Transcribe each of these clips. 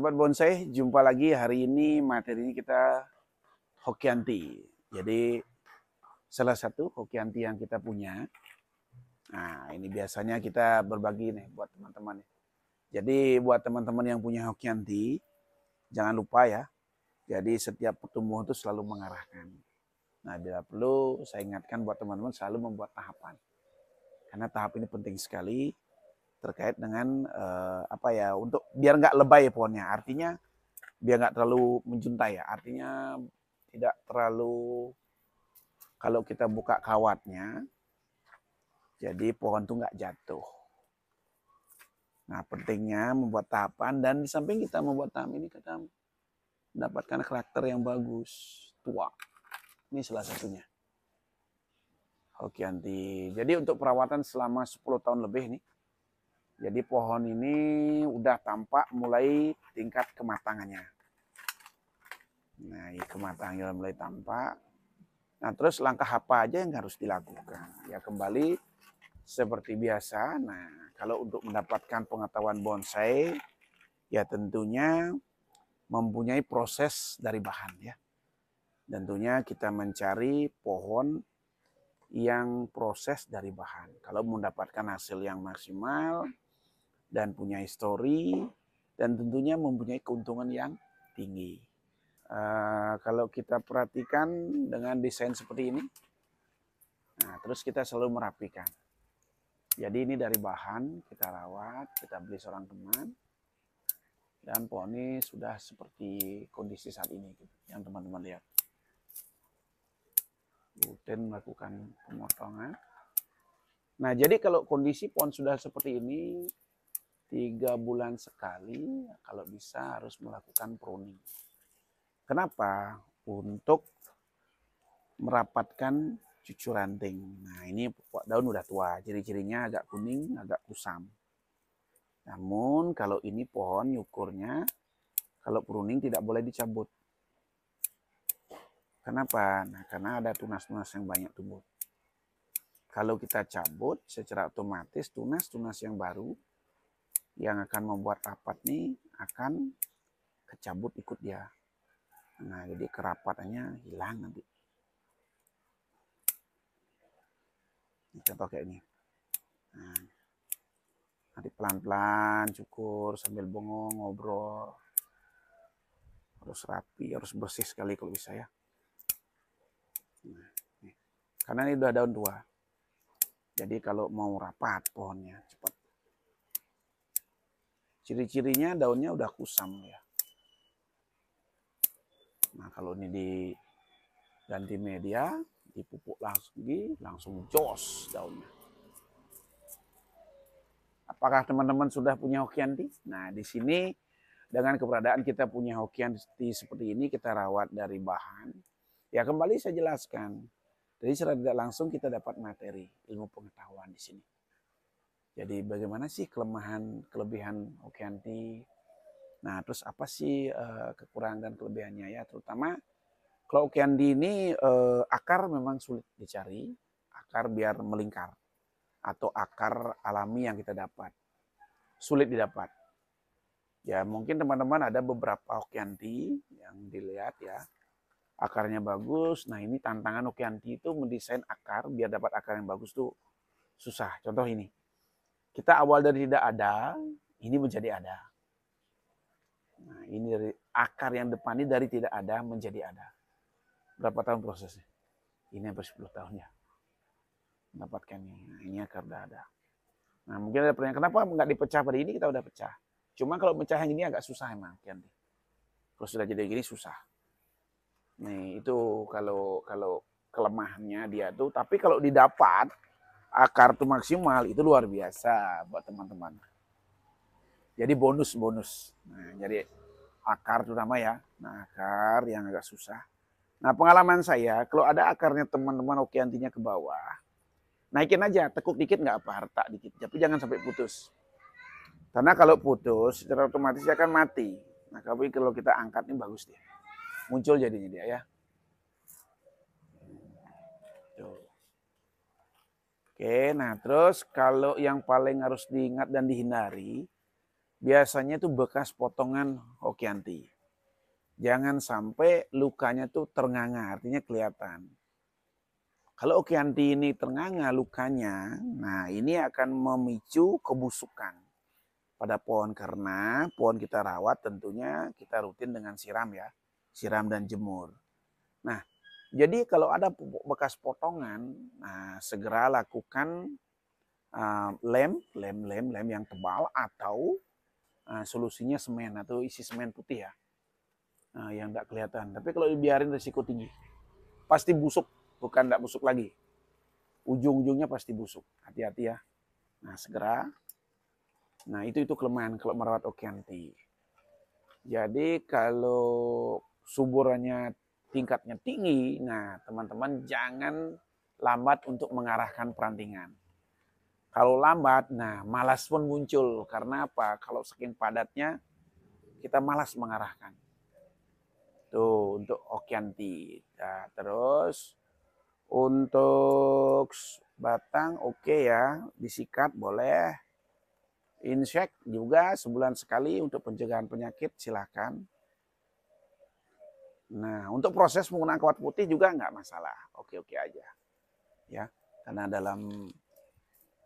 Sobat Bonsai, jumpa lagi hari ini materi ini kita Hokianti. Jadi salah satu Hokianti yang kita punya. Nah ini biasanya kita berbagi nih buat teman-teman. Jadi buat teman-teman yang punya Hokianti, jangan lupa ya. Jadi setiap pertumbuhan itu selalu mengarahkan. Nah bila perlu saya ingatkan buat teman-teman selalu membuat tahapan. Karena tahap ini penting sekali terkait dengan uh, apa ya untuk biar nggak lebay pohonnya artinya biar nggak terlalu menjuntai ya artinya tidak terlalu kalau kita buka kawatnya jadi pohon tuh nggak jatuh nah pentingnya membuat tahapan dan di samping kita membuat tahap ini kita mendapatkan karakter yang bagus tua ini salah satunya Oke nanti Jadi untuk perawatan selama 10 tahun lebih nih jadi pohon ini udah tampak mulai tingkat kematangannya. Nah, ya kematangannya mulai tampak. Nah, terus langkah apa aja yang harus dilakukan? Ya kembali seperti biasa. Nah, kalau untuk mendapatkan pengetahuan bonsai, ya tentunya mempunyai proses dari bahan ya. Tentunya kita mencari pohon yang proses dari bahan. Kalau mendapatkan hasil yang maksimal, dan punya histori dan tentunya mempunyai keuntungan yang tinggi. Uh, kalau kita perhatikan dengan desain seperti ini, nah, terus kita selalu merapikan. Jadi ini dari bahan kita rawat, kita beli seorang teman, dan pohon ini sudah seperti kondisi saat ini gitu, yang teman-teman lihat. Buten melakukan pemotongan. Nah, jadi kalau kondisi pohon sudah seperti ini, tiga bulan sekali kalau bisa harus melakukan pruning. Kenapa? Untuk merapatkan cucu ranting. Nah ini pokok daun udah tua, ciri-cirinya agak kuning, agak kusam. Namun kalau ini pohon yukurnya kalau pruning tidak boleh dicabut. Kenapa? Nah, karena ada tunas-tunas yang banyak tumbuh. Kalau kita cabut secara otomatis tunas-tunas yang baru yang akan membuat rapat ini akan kecabut ikut dia. Nah, jadi kerapatannya hilang nanti. Ini contoh kayak ini. Nah, nanti pelan-pelan cukur sambil bongong ngobrol. Harus rapi, harus bersih sekali kalau bisa ya. Nah, ini. Karena ini udah daun tua, Jadi kalau mau rapat pohonnya cepat. Ciri-cirinya daunnya udah kusam ya. Nah kalau ini diganti media, dipupuk langsung lagi, langsung jos daunnya. Apakah teman-teman sudah punya hokian hokianti? Nah di sini dengan keberadaan kita punya hokianti seperti ini kita rawat dari bahan. Ya kembali saya jelaskan. Jadi secara tidak langsung kita dapat materi ilmu pengetahuan di sini. Jadi bagaimana sih kelemahan, kelebihan Okeanti? Nah, terus apa sih uh, kekurangan dan kelebihannya ya? Terutama kalau Okeanti ini uh, akar memang sulit dicari, akar biar melingkar atau akar alami yang kita dapat. Sulit didapat. Ya, mungkin teman-teman ada beberapa Okeanti yang dilihat ya. Akarnya bagus. Nah, ini tantangan Okeanti itu mendesain akar biar dapat akar yang bagus tuh susah. Contoh ini kita awal dari tidak ada, ini menjadi ada. Nah, ini dari akar yang depan ini dari tidak ada menjadi ada. Berapa tahun prosesnya? Ini hampir 10 tahun ya. Mendapatkan ini. Nah, ini akar udah ada. Nah mungkin ada pertanyaan, kenapa nggak dipecah pada ini kita udah pecah. Cuma kalau pecah yang ini agak susah emang. Kian. Kalau sudah jadi gini susah. Nih itu kalau kalau kelemahannya dia tuh. Tapi kalau didapat, akar tuh maksimal itu luar biasa buat teman-teman. Jadi bonus-bonus. Nah, jadi akar terutama ya. Nah, akar yang agak susah. Nah, pengalaman saya, kalau ada akarnya teman-teman oke antinya ke bawah, naikin aja, tekuk dikit nggak apa, harta dikit. Tapi jangan sampai putus. Karena kalau putus, secara otomatis dia akan mati. Nah, tapi kalau kita angkat ini bagus dia. Muncul jadinya dia ya. Oke, nah terus kalau yang paling harus diingat dan dihindari, biasanya itu bekas potongan hokianti. Jangan sampai lukanya tuh ternganga, artinya kelihatan. Kalau hokianti ini ternganga lukanya, nah ini akan memicu kebusukan pada pohon karena pohon kita rawat tentunya kita rutin dengan siram ya, siram dan jemur. Nah, jadi kalau ada bekas potongan, nah, segera lakukan uh, lem, lem, lem, lem yang tebal atau uh, solusinya semen atau isi semen putih ya, uh, yang tidak kelihatan. Tapi kalau dibiarin risiko tinggi, pasti busuk, bukan tidak busuk lagi. Ujung-ujungnya pasti busuk. Hati-hati ya. Nah segera. Nah itu itu kelemahan kalau merawat okeanti. Jadi kalau suburannya tingkatnya tinggi, nah teman-teman jangan lambat untuk mengarahkan perantingan. Kalau lambat, nah malas pun muncul. Karena apa? Kalau saking padatnya, kita malas mengarahkan. Tuh, untuk Okianti. Nah, terus, untuk batang oke okay ya, disikat boleh. Insek juga sebulan sekali untuk pencegahan penyakit silahkan. Nah, untuk proses menggunakan kawat putih juga nggak masalah. Oke-oke aja. Ya, karena dalam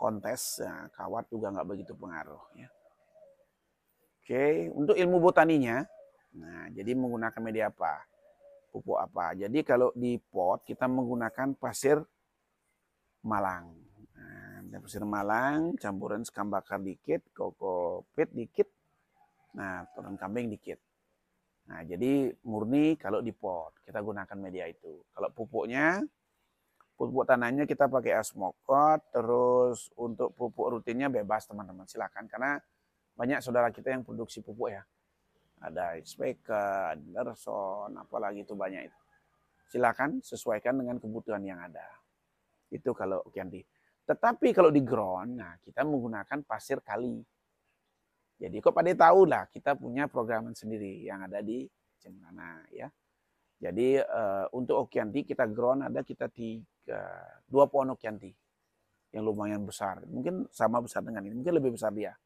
kontes ya, kawat juga nggak begitu pengaruh. Ya. Oke, untuk ilmu botaninya, nah jadi menggunakan media apa? Pupuk apa? Jadi kalau di pot kita menggunakan pasir malang. Nah, pasir malang, campuran sekam bakar dikit, koko pit dikit, nah turun kambing dikit. Nah, jadi murni kalau di pot kita gunakan media itu. Kalau pupuknya pupuk tanahnya kita pakai asmokot, terus untuk pupuk rutinnya bebas teman-teman silakan karena banyak saudara kita yang produksi pupuk ya. Ada Speaker, Anderson, apalagi itu banyak itu. Silakan sesuaikan dengan kebutuhan yang ada. Itu kalau Kianti. Tetapi kalau di ground, nah kita menggunakan pasir kali. Jadi kok pada tahu lah kita punya program sendiri yang ada di Cemana ya. Jadi uh, untuk Okianti kita ground ada kita di dua pohon Okianti yang lumayan besar. Mungkin sama besar dengan ini, mungkin lebih besar dia.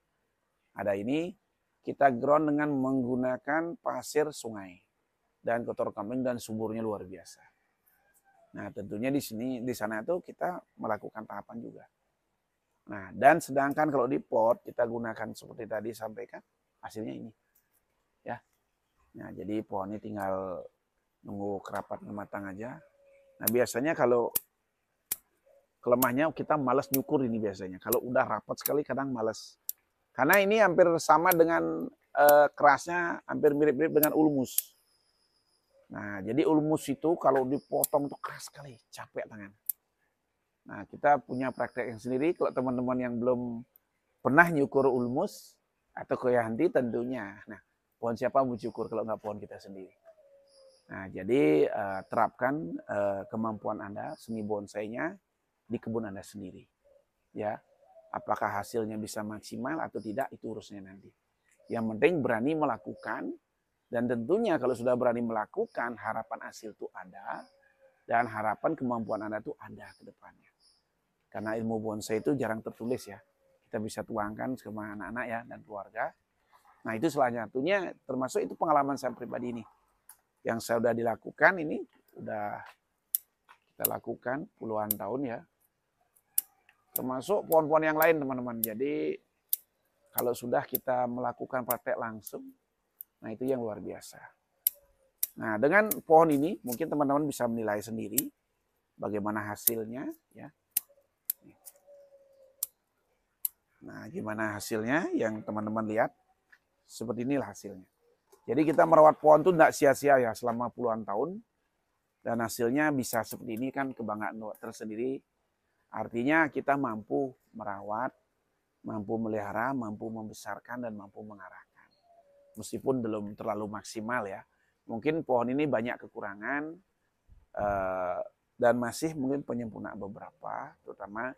Ada ini kita ground dengan menggunakan pasir sungai dan kotor kambing dan sumurnya luar biasa. Nah, tentunya di sini di sana itu kita melakukan tahapan juga. Nah, dan sedangkan kalau di pot kita gunakan seperti tadi sampaikan, hasilnya ini. Ya. Nah, jadi pohonnya tinggal nunggu kerapat matang aja. Nah, biasanya kalau kelemahnya kita malas nyukur ini biasanya. Kalau udah rapat sekali kadang malas. Karena ini hampir sama dengan eh, kerasnya, hampir mirip-mirip dengan ulmus. Nah, jadi ulmus itu kalau dipotong tuh keras sekali, capek tangan. Nah, kita punya praktek yang sendiri. Kalau teman-teman yang belum pernah nyukur ulmus atau koyanti tentunya. Nah, pohon siapa mau cukur kalau nggak pohon kita sendiri. Nah, jadi uh, terapkan uh, kemampuan Anda, seni bonsainya di kebun Anda sendiri. Ya, apakah hasilnya bisa maksimal atau tidak itu urusnya nanti. Yang penting berani melakukan dan tentunya kalau sudah berani melakukan harapan hasil itu ada dan harapan kemampuan Anda itu ada ke depannya. Karena ilmu bonsai itu jarang tertulis ya. Kita bisa tuangkan ke anak-anak ya dan keluarga. Nah itu salah satunya termasuk itu pengalaman saya pribadi ini. Yang saya sudah dilakukan ini sudah kita lakukan puluhan tahun ya. Termasuk pohon-pohon yang lain teman-teman. Jadi kalau sudah kita melakukan praktek langsung, nah itu yang luar biasa. Nah dengan pohon ini mungkin teman-teman bisa menilai sendiri bagaimana hasilnya ya. Nah, gimana hasilnya yang teman-teman lihat? Seperti inilah hasilnya. Jadi kita merawat pohon itu tidak sia-sia ya selama puluhan tahun. Dan hasilnya bisa seperti ini kan kebanggaan tersendiri. Artinya kita mampu merawat, mampu melihara, mampu membesarkan, dan mampu mengarahkan. Meskipun belum terlalu maksimal ya. Mungkin pohon ini banyak kekurangan, eh, dan masih mungkin penyempurnaan beberapa, terutama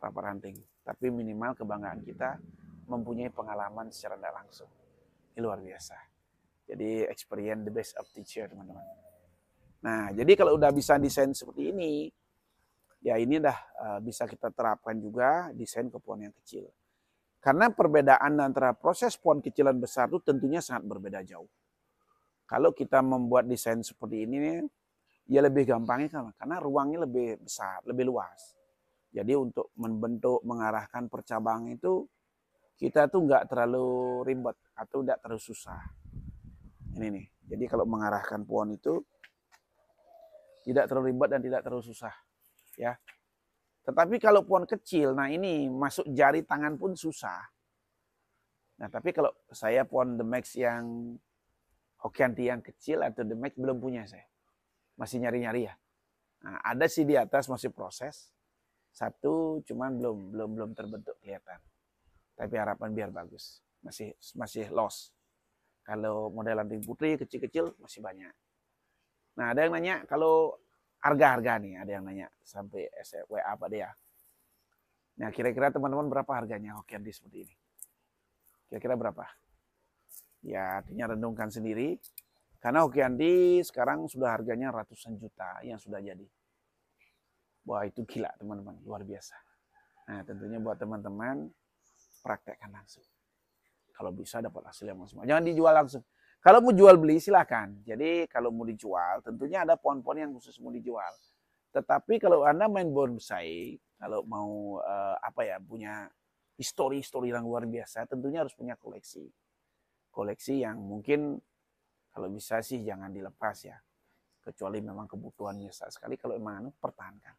tanpa ranting. Tapi minimal kebanggaan kita mempunyai pengalaman secara tidak langsung. Ini luar biasa. Jadi experience the best of teacher teman-teman. Nah jadi kalau udah bisa desain seperti ini, ya ini udah eh, bisa kita terapkan juga desain ke yang kecil. Karena perbedaan antara proses pohon kecil dan besar itu tentunya sangat berbeda jauh. Kalau kita membuat desain seperti ini, ya lebih gampangnya karena ruangnya lebih besar, lebih luas jadi untuk membentuk, mengarahkan percabang itu kita tuh nggak terlalu ribet atau nggak terlalu susah. Ini nih. Jadi kalau mengarahkan pohon itu tidak terlalu ribet dan tidak terlalu susah, ya. Tetapi kalau pohon kecil, nah ini masuk jari tangan pun susah. Nah tapi kalau saya pohon the max yang Hokianti yang kecil atau the max belum punya saya, masih nyari-nyari ya. Nah, ada sih di atas masih proses, satu cuman belum belum belum terbentuk kelihatan tapi harapan biar bagus masih masih loss kalau model anting putri kecil-kecil masih banyak nah ada yang nanya kalau harga-harga nih ada yang nanya sampai SWA e, apa dia nah kira-kira teman-teman berapa harganya Hokian di seperti ini kira-kira berapa ya artinya rendungkan sendiri karena Hokian di sekarang sudah harganya ratusan juta yang sudah jadi Wah itu gila teman-teman, luar biasa. Nah tentunya buat teman-teman praktekkan langsung. Kalau bisa dapat hasil yang maksimal. Jangan dijual langsung. Kalau mau jual beli silahkan. Jadi kalau mau dijual tentunya ada pohon-pohon yang khusus mau dijual. Tetapi kalau Anda main bonsai, kalau mau uh, apa ya punya histori-histori yang luar biasa tentunya harus punya koleksi. Koleksi yang mungkin kalau bisa sih jangan dilepas ya. Kecuali memang kebutuhannya saat sekali. Kalau memang pertahankan.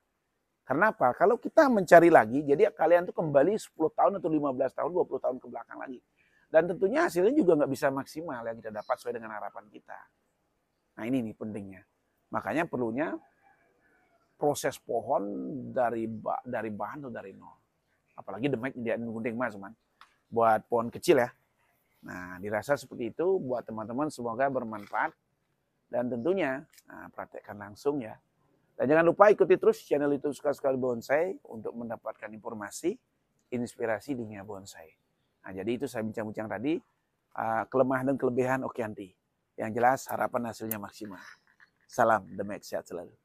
Karena apa? Kalau kita mencari lagi, jadi kalian tuh kembali 10 tahun atau 15 tahun, 20 tahun ke belakang lagi. Dan tentunya hasilnya juga nggak bisa maksimal yang kita dapat sesuai dengan harapan kita. Nah ini nih pentingnya. Makanya perlunya proses pohon dari dari bahan atau dari nol. Apalagi demek tidak gunting mas, man. Buat pohon kecil ya. Nah, dirasa seperti itu buat teman-teman semoga bermanfaat dan tentunya nah, praktekkan langsung ya dan jangan lupa ikuti terus channel itu Suka Sekali Bonsai untuk mendapatkan informasi, inspirasi dunia bonsai. Nah, jadi itu saya bincang-bincang tadi, uh, kelemahan dan kelebihan Okianti. Yang jelas harapan hasilnya maksimal. Salam, The sehat selalu.